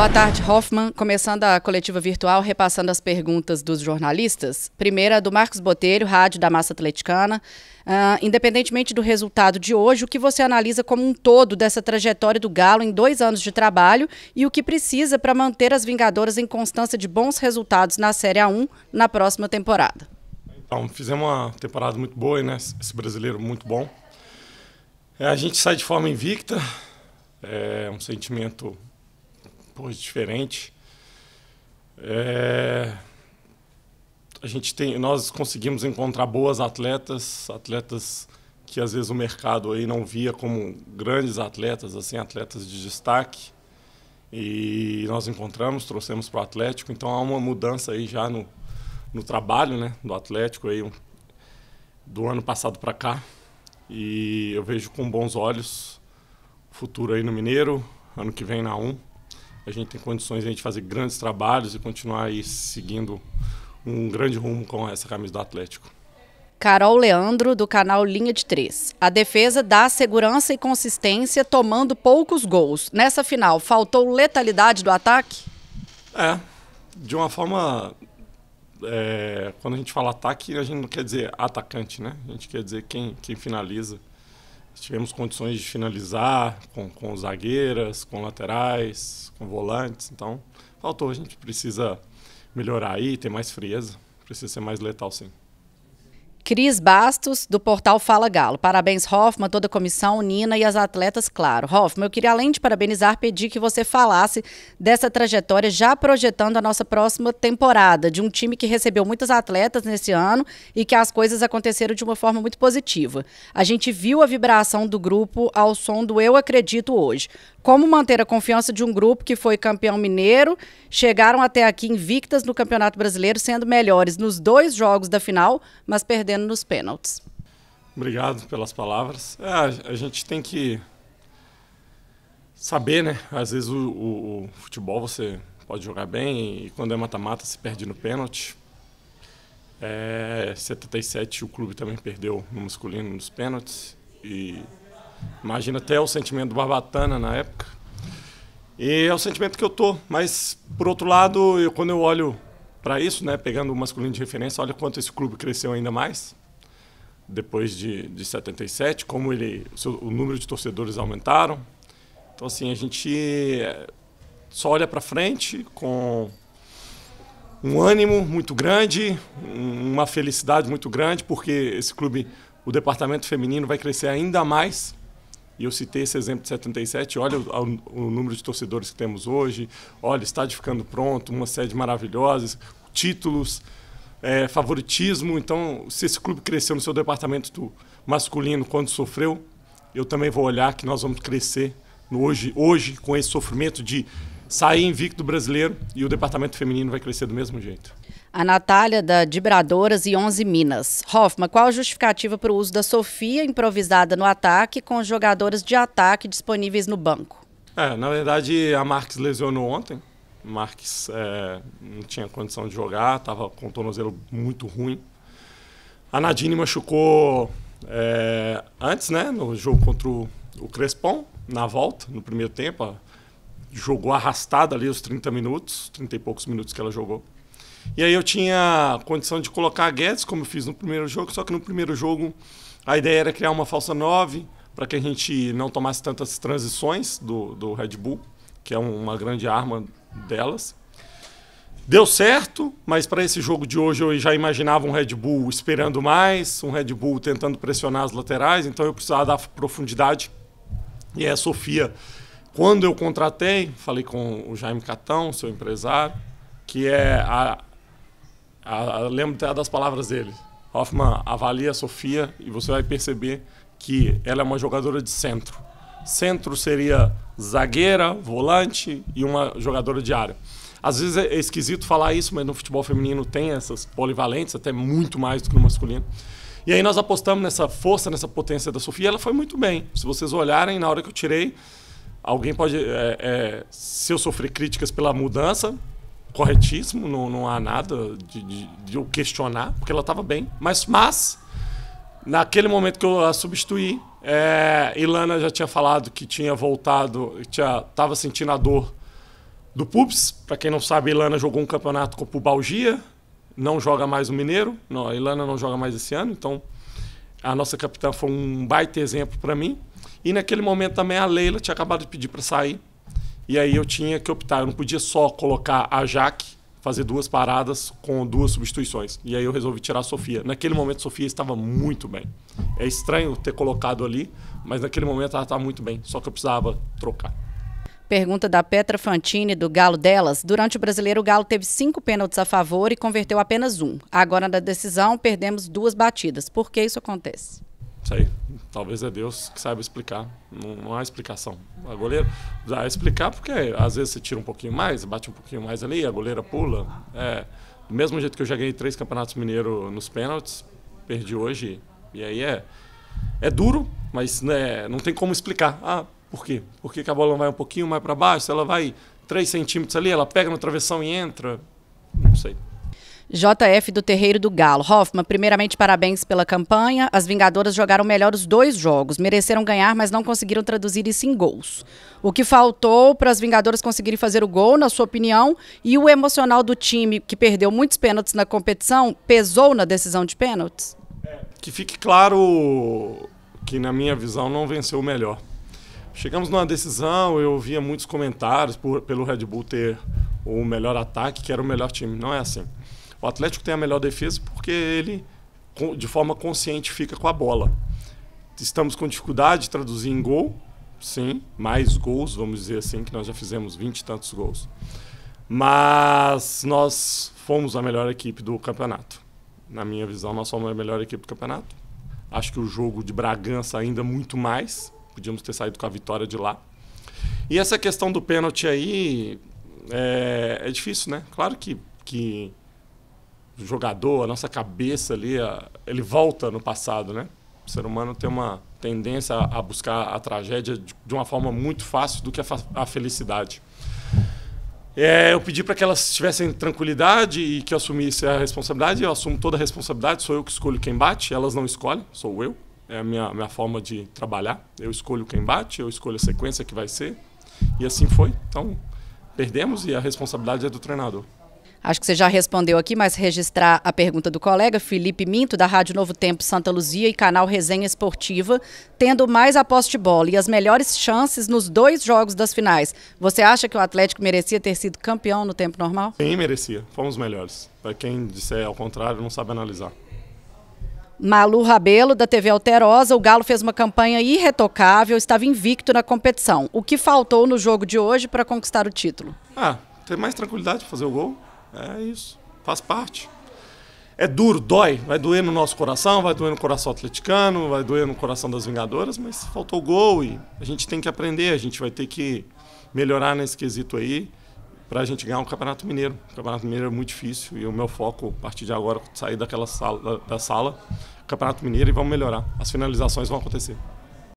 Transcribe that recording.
Boa tarde, Hoffman. Começando a coletiva virtual, repassando as perguntas dos jornalistas. Primeira, do Marcos Botelho, rádio da Massa Atleticana. Uh, independentemente do resultado de hoje, o que você analisa como um todo dessa trajetória do Galo em dois anos de trabalho e o que precisa para manter as Vingadoras em constância de bons resultados na Série A1 na próxima temporada? Então, fizemos uma temporada muito boa, né? Esse brasileiro muito bom. É, a gente sai de forma invicta, é um sentimento pô, diferente É... A gente tem, nós conseguimos encontrar boas atletas, atletas que às vezes o mercado aí não via como grandes atletas, assim, atletas de destaque. E nós encontramos, trouxemos para o Atlético, então há uma mudança aí já no, no trabalho né, do Atlético aí, do ano passado para cá. E eu vejo com bons olhos o futuro aí no Mineiro, ano que vem na 1 a gente tem condições de fazer grandes trabalhos e continuar aí seguindo um grande rumo com essa camisa do Atlético. Carol Leandro, do canal Linha de Três. A defesa dá segurança e consistência, tomando poucos gols. Nessa final, faltou letalidade do ataque? É, de uma forma. É, quando a gente fala ataque, a gente não quer dizer atacante, né? A gente quer dizer quem, quem finaliza tivemos condições de finalizar com, com zagueiras, com laterais, com volantes. Então, faltou. A gente precisa melhorar aí, ter mais frieza. Precisa ser mais letal, sim. Cris Bastos, do portal Fala Galo. Parabéns, Hoffman, toda a comissão, Nina e as atletas, claro. Hoffman, eu queria, além de parabenizar, pedir que você falasse dessa trajetória, já projetando a nossa próxima temporada, de um time que recebeu muitas atletas nesse ano e que as coisas aconteceram de uma forma muito positiva. A gente viu a vibração do grupo ao som do Eu Acredito hoje. Como manter a confiança de um grupo que foi campeão mineiro, chegaram até aqui invictas no Campeonato Brasileiro, sendo melhores nos dois jogos da final, mas perdendo nos pênaltis? Obrigado pelas palavras. É, a gente tem que saber, né? Às vezes o, o, o futebol você pode jogar bem e quando é mata-mata se perde no pênalti. É, 77 o clube também perdeu no masculino nos pênaltis e Imagina até o sentimento do Barbatana na época. E é o sentimento que eu tô. Mas, por outro lado, eu, quando eu olho para isso, né, pegando o masculino de referência, olha quanto esse clube cresceu ainda mais depois de, de 77, como ele, o, seu, o número de torcedores aumentaram. Então, assim, a gente eh, só olha para frente com um ânimo muito grande, uma felicidade muito grande, porque esse clube, o departamento feminino, vai crescer ainda mais e eu citei esse exemplo de 77. Olha o, o número de torcedores que temos hoje. Olha, estádio ficando pronto, uma sede maravilhosa, títulos, é, favoritismo. Então, se esse clube cresceu no seu departamento masculino quando sofreu, eu também vou olhar que nós vamos crescer no hoje, hoje com esse sofrimento de sair invicto brasileiro e o departamento feminino vai crescer do mesmo jeito. A Natália, da Dibradoras e 11 Minas. Hoffman, qual a justificativa para o uso da Sofia improvisada no ataque com os jogadores de ataque disponíveis no banco? É, na verdade, a Marques lesionou ontem. Marques é, não tinha condição de jogar, estava com o tornozelo muito ruim. A Nadine machucou é, antes, né, no jogo contra o, o Crespon, na volta, no primeiro tempo. Jogou arrastada ali os 30 minutos, 30 e poucos minutos que ela jogou. E aí eu tinha condição de colocar a Guedes, como eu fiz no primeiro jogo, só que no primeiro jogo a ideia era criar uma falsa 9 para que a gente não tomasse tantas transições do, do Red Bull, que é uma grande arma delas. Deu certo, mas para esse jogo de hoje eu já imaginava um Red Bull esperando mais, um Red Bull tentando pressionar as laterais, então eu precisava dar profundidade. E é a Sofia, quando eu contratei, falei com o Jaime Catão, seu empresário, que é a, lembro até das palavras dele. Hoffman, avalia a Sofia e você vai perceber que ela é uma jogadora de centro. Centro seria zagueira, volante e uma jogadora de área. Às vezes é, é esquisito falar isso, mas no futebol feminino tem essas polivalentes, até muito mais do que no masculino. E aí nós apostamos nessa força, nessa potência da Sofia, ela foi muito bem. Se vocês olharem, na hora que eu tirei, alguém pode. É, é, se eu sofrer críticas pela mudança, corretíssimo, não, não há nada de, de, de eu questionar, porque ela estava bem. Mas, mas, naquele momento que eu a substituí, é, Ilana já tinha falado que tinha voltado, tinha, sentindo a dor do pubis. Para quem não sabe, Ilana jogou um campeonato com o pubalgia, não joga mais o Mineiro. Não, a Ilana não joga mais esse ano, então a nossa capitã foi um baita exemplo para mim. E naquele momento também a Leila tinha acabado de pedir para sair. E aí eu tinha que optar, eu não podia só colocar a Jaque, fazer duas paradas com duas substituições. E aí eu resolvi tirar a Sofia. Naquele momento, Sofia estava muito bem. É estranho ter colocado ali, mas naquele momento ela estava tá muito bem, só que eu precisava trocar. Pergunta da Petra Fantini, do Galo Delas. Durante o brasileiro, o Galo teve cinco pênaltis a favor e converteu apenas um. Agora, na decisão, perdemos duas batidas. Por que isso acontece? Isso aí. Talvez é Deus que saiba explicar. Não, não há explicação. A goleira. Dá explicar porque às vezes você tira um pouquinho mais, bate um pouquinho mais ali, a goleira pula. É, do mesmo jeito que eu já ganhei três campeonatos mineiros nos pênaltis, perdi hoje. E aí é. É duro, mas né, não tem como explicar. Ah, por quê? porque que a bola não vai um pouquinho mais para baixo? Ela vai 3 centímetros ali, ela pega no travessão e entra. Não sei. JF do Terreiro do Galo. Hoffman, primeiramente parabéns pela campanha. As Vingadoras jogaram melhor os dois jogos, mereceram ganhar, mas não conseguiram traduzir isso em gols. O que faltou para as Vingadoras conseguirem fazer o gol, na sua opinião, e o emocional do time que perdeu muitos pênaltis na competição pesou na decisão de pênaltis? Que fique claro que na minha visão não venceu o melhor. Chegamos numa decisão, eu via muitos comentários por, pelo Red Bull ter o melhor ataque, que era o melhor time. Não é assim. O Atlético tem a melhor defesa porque ele, de forma consciente, fica com a bola. Estamos com dificuldade de traduzir em gol, sim, mais gols, vamos dizer assim, que nós já fizemos vinte e tantos gols. Mas nós fomos a melhor equipe do campeonato. Na minha visão, nós somos a melhor equipe do campeonato. Acho que o jogo de Bragança ainda muito mais. Podíamos ter saído com a vitória de lá. E essa questão do pênalti aí é, é difícil, né? Claro que, que jogador, a nossa cabeça ali, ele volta no passado, né? O ser humano tem uma tendência a buscar a tragédia de uma forma muito fácil do que a, felicidade. É, eu pedi para que elas tivessem tranquilidade e que eu assumisse a responsabilidade. Eu assumo toda a responsabilidade, sou eu que escolho quem bate, elas não escolhem, sou eu. É a minha, minha forma de trabalhar. Eu escolho quem bate, eu escolho a sequência que vai ser. E assim foi. Então, perdemos e a responsabilidade é do treinador. Acho que você já respondeu aqui, mas registrar a pergunta do colega Felipe Minto, da Rádio Novo Tempo Santa Luzia e canal Resenha Esportiva, tendo mais aposta de bola e as melhores chances nos dois jogos das finais. Você acha que o Atlético merecia ter sido campeão no tempo normal? Sim, merecia. Fomos melhores. Para quem disser ao contrário, não sabe analisar. Malu Rabelo, da TV Alterosa, o Galo fez uma campanha irretocável, estava invicto na competição. O que faltou no jogo de hoje para conquistar o título? Ah, ter mais tranquilidade para fazer o gol é isso, faz parte. É duro, dói, vai doer no nosso coração, vai doer no coração atleticano, vai doer no coração das Vingadoras, mas faltou gol e a gente tem que aprender, a gente vai ter que melhorar nesse quesito aí para a gente ganhar um Campeonato Mineiro. O Campeonato Mineiro é muito difícil e o meu foco, a partir de agora, é sair daquela sala, da, da sala, Campeonato Mineiro e vamos melhorar. As finalizações vão acontecer.